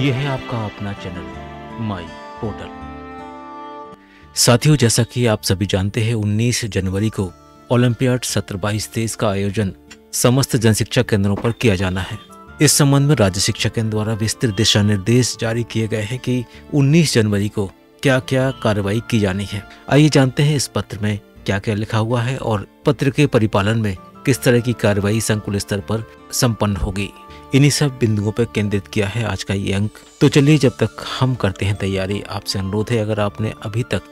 यह है आपका अपना चैनल माई पोर्टल साथियों जैसा कि आप सभी जानते हैं 19 जनवरी को ओलंपियाड सत्र बाईस तेईस का आयोजन समस्त जन शिक्षा केंद्रों पर किया जाना है इस संबंध में राज्य शिक्षा केंद्र द्वारा विस्तृत दिशा निर्देश जारी किए गए हैं कि 19 जनवरी को क्या क्या कार्रवाई की जानी है आइए जानते हैं इस पत्र में क्या क्या लिखा हुआ है और पत्र के परिपालन में किस तरह की कार्रवाई संकुल स्तर पर संपन्न होगी इन्हीं सब बिंदुओं पर केंद्रित किया है आज का ये अंक तो चलिए जब तक हम करते हैं तैयारी आपसे अनुरोध है अगर आपने अभी तक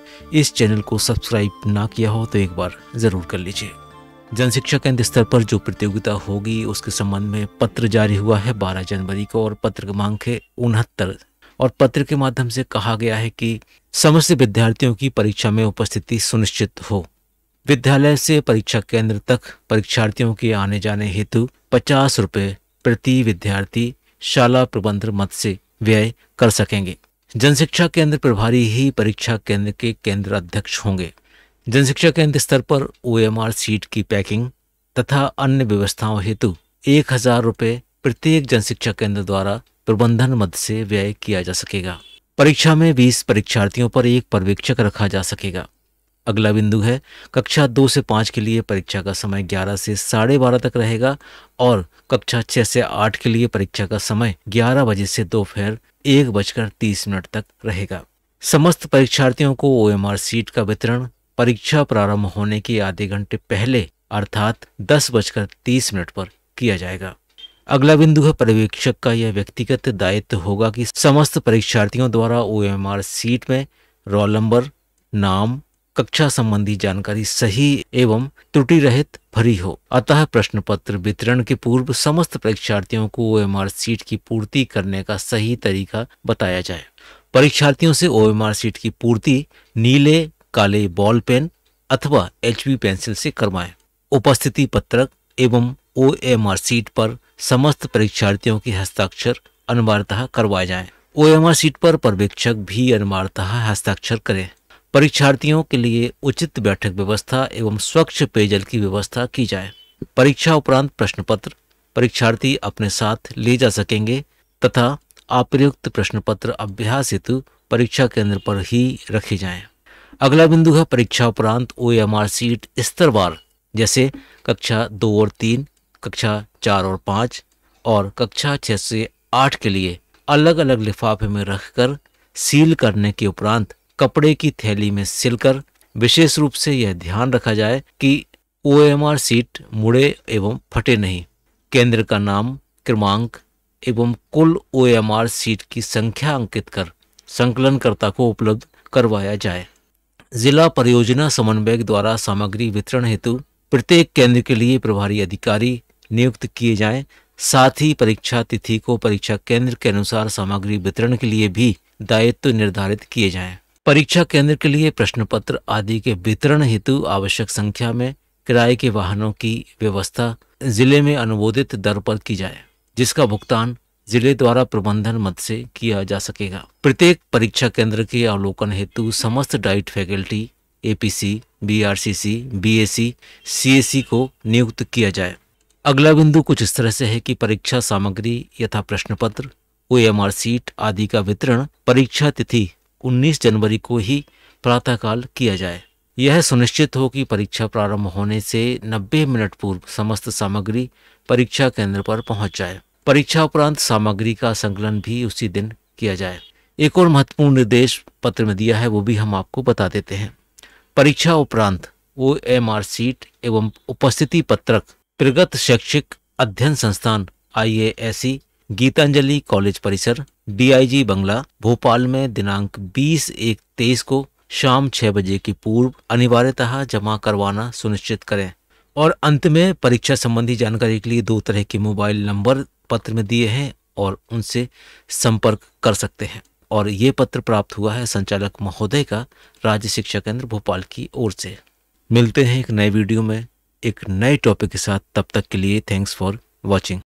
इस चैनल को सब्सक्राइब ना किया हो तो एक बार ज़रूर कर लीजिए जन शिक्षा केंद्र स्तर पर जो प्रतियोगिता होगी उसके संबंध में पत्र जारी हुआ है 12 जनवरी को और पत्र क्रमांक है उनहत्तर और पत्र के माध्यम से कहा गया है कि समस्त विद्यार्थियों की परीक्षा में उपस्थिति सुनिश्चित हो विद्यालय से परीक्षा केंद्र तक परीक्षार्थियों के आने जाने हेतु पचास रुपये प्रति विद्यार्थी शाला प्रबंध मत से व्यय कर सकेंगे जनशिक्षा केंद्र प्रभारी ही परीक्षा केंद्र के केंद्र अध्यक्ष होंगे जनशिक्षा केंद्र स्तर पर ओएमआर सीट की पैकिंग तथा अन्य व्यवस्थाओं हेतु एक हजार रुपये प्रत्येक जनशिक्षा केंद्र द्वारा प्रबंधन मद से व्यय किया जा सकेगा परीक्षा में बीस परीक्षार्थियों पर एक पर्यवेक्षक रखा जा सकेगा अगला बिंदु है कक्षा दो से पाँच के लिए परीक्षा का समय ग्यारह से साढ़े बारह तक रहेगा और कक्षा छः से आठ के लिए परीक्षा का समय ग्यारह बजे से दोपहर एक बजकर तीस मिनट तक रहेगा समस्त परीक्षार्थियों को ओ सीट का वितरण परीक्षा प्रारंभ होने के आधे घंटे पहले अर्थात दस बजकर तीस मिनट पर किया जाएगा अगला बिंदु है पर्यवेक्षक का यह व्यक्तिगत दायित्व होगा कि समस्त परीक्षार्थियों द्वारा ओ सीट में रोल नंबर नाम कक्षा संबंधी जानकारी सही एवं त्रुटि रहित भरी हो अतः प्रश्न पत्र वितरण के पूर्व समस्त परीक्षार्थियों को ओ सीट की पूर्ति करने का सही तरीका बताया जाए परीक्षार्थियों से ओ सीट की पूर्ति नीले काले बॉल पेन अथवा एच पेंसिल से करवाएं उपस्थिति पत्रक एवं ओ सीट पर समस्त परीक्षार्थियों के हस्ताक्षर अनिवार्यतः करवाए एम आर सीट पर पर्यवेक्षक भी अनिवार्यतः हस्ताक्षर करें परीक्षार्थियों के लिए उचित बैठक व्यवस्था एवं स्वच्छ पेयजल की व्यवस्था की जाए परीक्षा उपरांत प्रश्न पत्र परीक्षार्थी अपने साथ ले जा सकेंगे तथा अप्रयुक्त प्रश्न पत्र अभ्यास हेतु परीक्षा केंद्र पर ही रखे जाएं। अगला बिंदु है परीक्षा उपरांत ओ एम आर सीट स्तरवार जैसे कक्षा दो और तीन कक्षा चार और पाँच और कक्षा छः से आठ के लिए अलग अलग लिफाफे में रखकर सील करने के उपरांत कपड़े की थैली में सिलकर विशेष रूप से यह ध्यान रखा जाए कि ओ सीट मुड़े एवं फटे नहीं केंद्र का नाम क्रमांक एवं कुल ओ सीट की संख्या अंकित कर संकलनकर्ता को उपलब्ध करवाया जाए जिला परियोजना समन्वयक द्वारा सामग्री वितरण हेतु प्रत्येक केंद्र के लिए प्रभारी अधिकारी नियुक्त किए जाएं साथ ही परीक्षा तिथि को परीक्षा केंद्र के अनुसार सामग्री वितरण के लिए भी दायित्व निर्धारित किए जाएं परीक्षा केंद्र के लिए प्रश्न पत्र आदि के वितरण हेतु आवश्यक संख्या में किराए के वाहनों की व्यवस्था जिले में अनुमोदित दर पर की जाए जिसका भुगतान जिले द्वारा प्रबंधन मद से किया जा सकेगा प्रत्येक परीक्षा केंद्र के अवलोकन हेतु समस्त DIET faculty APC BRCC BAC CAC को नियुक्त किया जाए अगला बिंदु कुछ इस तरह से है कि परीक्षा सामग्री यथा प्रश्न पत्र ओ एम आर सीट आदि का वितरण परीक्षा तिथि 19 जनवरी को ही प्रातःकाल किया जाए यह सुनिश्चित हो कि परीक्षा प्रारंभ होने से 90 मिनट पूर्व समस्त सामग्री परीक्षा केंद्र पर पहुंच जाए परीक्षा उपरांत सामग्री का संकलन भी उसी दिन किया जाए एक और महत्वपूर्ण निर्देश पत्र में दिया है वो भी हम आपको बता देते हैं परीक्षा उपरांत ओ एम आर सीट एवं उपस्थिति पत्रक प्रगत शैक्षिक अध्ययन संस्थान आई गीतांजलि कॉलेज परिसर डीआईजी बंगला भोपाल में दिनांक 20 एक तेईस को शाम छह बजे के पूर्व अनिवार्यतः जमा करवाना सुनिश्चित करें और अंत में परीक्षा संबंधी जानकारी के लिए दो तरह के मोबाइल नंबर पत्र में दिए हैं और उनसे संपर्क कर सकते हैं और ये पत्र प्राप्त हुआ है संचालक महोदय का राज्य शिक्षा केंद्र भोपाल की ओर से मिलते हैं एक नए वीडियो में एक नए टॉपिक के साथ तब तक के लिए थैंक्स फॉर वॉचिंग